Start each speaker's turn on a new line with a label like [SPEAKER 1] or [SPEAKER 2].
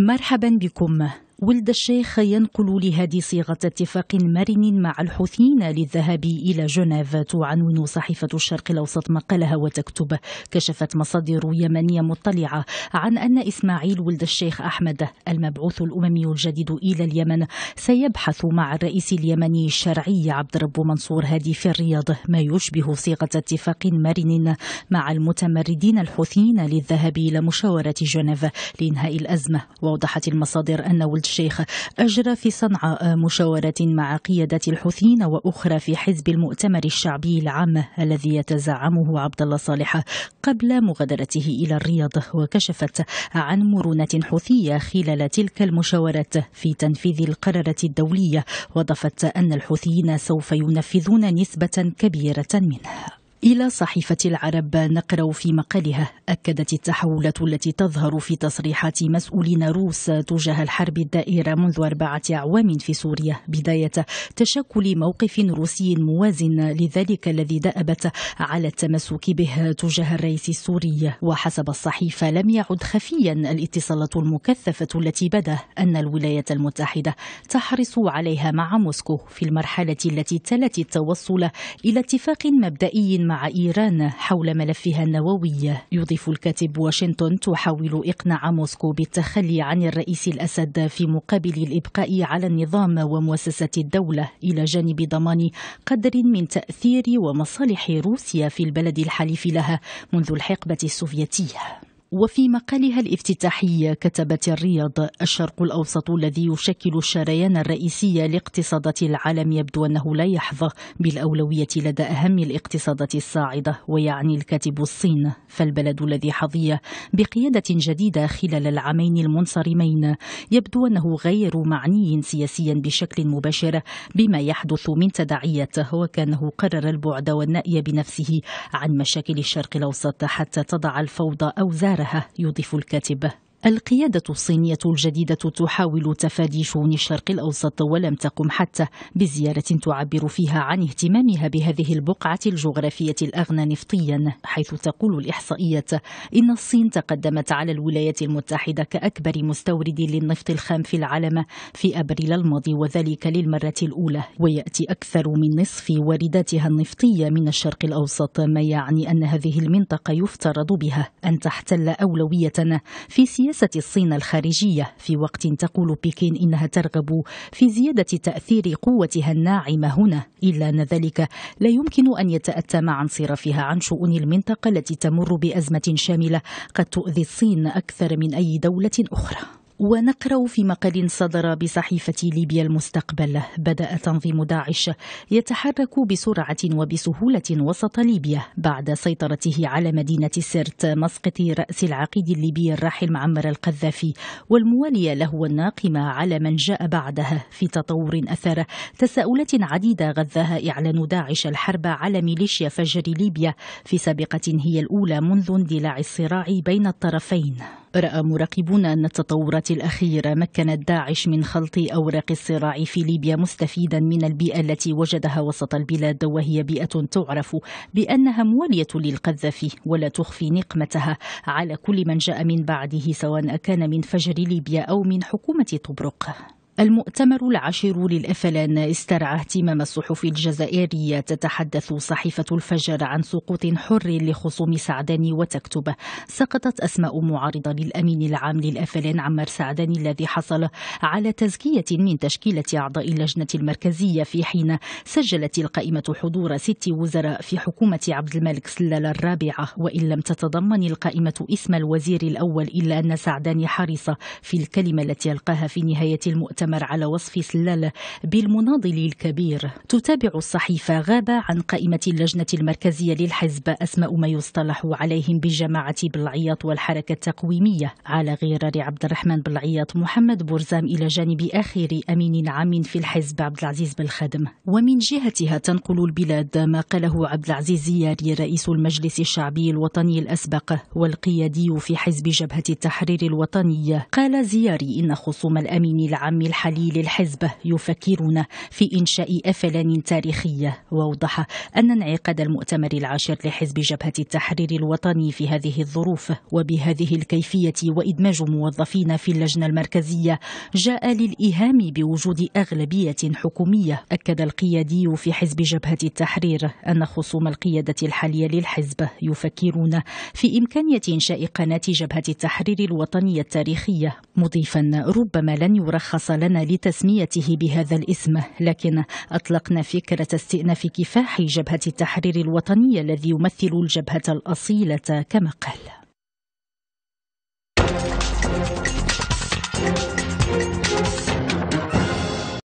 [SPEAKER 1] مرحبا بكم ولد الشيخ ينقل لهذه صيغة اتفاق مرن مع الحوثيين للذهاب إلى جنيف تعنون صحيفة الشرق الأوسط مقالها وتكتب كشفت مصادر يمنية مطلعة عن أن إسماعيل ولد الشيخ أحمد المبعوث الأممي الجديد إلى اليمن سيبحث مع الرئيس اليمني الشرعي عبد رب منصور هادي في الرياض ما يشبه صيغة اتفاق مرن مع المتمردين الحوثيين للذهاب إلى مشاورة جنيف لإنهاء الأزمة وأوضحت المصادر أن ولد الشيخ أجرى في صنعاء مشاورة مع قيادة الحوثيين وأخرى في حزب المؤتمر الشعبي العام الذي يتزعمه عبد الله صالح قبل مغادرته إلى الرياض وكشفت عن مرونة حوثية خلال تلك المشاورات في تنفيذ القرارة الدولية وضفت أن الحوثيين سوف ينفذون نسبة كبيرة منها إلى صحيفة العرب نقرأ في مقالها أكدت التحولات التي تظهر في تصريحات مسؤولين روس تجاه الحرب الدائرة منذ أربعة أعوام في سوريا بداية تشكل موقف روسي موازن لذلك الذي دأبت على التمسك به تجاه الرئيس السوري وحسب الصحيفة لم يعد خفيا الاتصالات المكثفة التي بدا أن الولايات المتحدة تحرص عليها مع موسكو في المرحلة التي تلت التوصل إلى اتفاق مبدئي مع إيران حول ملفها النووي يضيف الكاتب واشنطن تحاول إقناع موسكو بالتخلي عن الرئيس الأسد في مقابل الإبقاء على النظام ومؤسسة الدولة إلى جانب ضمان قدر من تأثير ومصالح روسيا في البلد الحليف لها منذ الحقبة السوفيتية وفي مقالها الافتتاحي كتبت الرياض الشرق الأوسط الذي يشكل الشريان الرئيسي لاقتصادات العالم يبدو أنه لا يحظى بالأولوية لدى أهم الاقتصادات الصاعدة ويعني الكاتب الصين فالبلد الذي حظي بقيادة جديدة خلال العامين المنصرمين يبدو أنه غير معني سياسيا بشكل مباشر بما يحدث من تداعياته وكأنه قرر البعد والنأي بنفسه عن مشاكل الشرق الأوسط حتى تضع الفوضى أوزار شعرها يضيف الكاتب القيادة الصينية الجديدة تحاول تفادي شؤون الشرق الأوسط ولم تقم حتى بزيارة تعبر فيها عن اهتمامها بهذه البقعة الجغرافية الأغنى نفطيا حيث تقول الإحصائيات إن الصين تقدمت على الولايات المتحدة كأكبر مستورد للنفط الخام في العالم في أبريل الماضي وذلك للمرة الأولى ويأتي أكثر من نصف وارداتها النفطية من الشرق الأوسط ما يعني أن هذه المنطقة يفترض بها أن تحتل أولوية في سياسة سياسة الصين الخارجية في وقت تقول بكين إنها ترغب في زيادة تأثير قوتها الناعمة هنا إلا أن ذلك لا يمكن أن يتأتى مع انصرافها عن شؤون المنطقة التي تمر بأزمة شاملة قد تؤذي الصين أكثر من أي دولة أخرى ونقرا في مقال صدر بصحيفه ليبيا المستقبل بدا تنظيم داعش يتحرك بسرعه وبسهوله وسط ليبيا بعد سيطرته على مدينه سرت مسقط راس العقيد الليبي الراحل معمر القذافي والمواليه له الناقمه على من جاء بعدها في تطور اثار تساؤلات عديده غذاها اعلان داعش الحرب على ميليشيا فجر ليبيا في سابقه هي الاولى منذ اندلاع الصراع بين الطرفين رأى مراقبون أن التطورات الأخيرة مكنت داعش من خلط أوراق الصراع في ليبيا مستفيدا من البيئة التي وجدها وسط البلاد وهي بيئة تعرف بأنها موالية للقذافي ولا تخفي نقمتها على كل من جاء من بعده سواء كان من فجر ليبيا أو من حكومة طبرق المؤتمر العاشر للأفلان استرعى اهتمام الصحف الجزائرية تتحدث صحيفة الفجر عن سقوط حر لخصوم سعداني وتكتب سقطت أسماء معارضة للأمين العام للأفلان عمار سعداني الذي حصل على تزكية من تشكيلة أعضاء اللجنة المركزية في حين سجلت القائمة حضور ست وزراء في حكومة عبد الملك سلالة الرابعة وإن لم تتضمن القائمة اسم الوزير الأول إلا أن سعداني حرص في الكلمة التي ألقاها في نهاية المؤتمر استمر على وصف سلال بالمناضل الكبير تتابع الصحيفة غابة عن قائمة اللجنة المركزية للحزب أسماء ما يصطلح عليهم بجماعة بالعياط والحركة التقويمية على غرار عبد الرحمن بالعياط محمد بورزام إلى جانب آخر أمين عام في الحزب عبد العزيز بالخدم ومن جهتها تنقل البلاد ما قاله عبد العزيز زياري رئيس المجلس الشعبي الوطني الأسبق والقيادي في حزب جبهة التحرير الوطنية قال زياري إن خصوم الأمين العام الحزب حليل الحزب يفكرون في إنشاء أفلان تاريخية وأوضح أن انعقاد المؤتمر العاشر لحزب جبهة التحرير الوطني في هذه الظروف وبهذه الكيفية وإدماج موظفين في اللجنة المركزية جاء للإيهام بوجود أغلبية حكومية أكد القيادي في حزب جبهة التحرير أن خصوم القيادة الحالية للحزب يفكرون في إمكانية إنشاء قناة جبهة التحرير الوطنية التاريخية مضيفا ربما لن يرخص لنا لتسميته بهذا الاسم لكن أطلقنا فكرة استئناف كفاح جبهة التحرير الوطني الذي يمثل الجبهة الأصيلة كما قال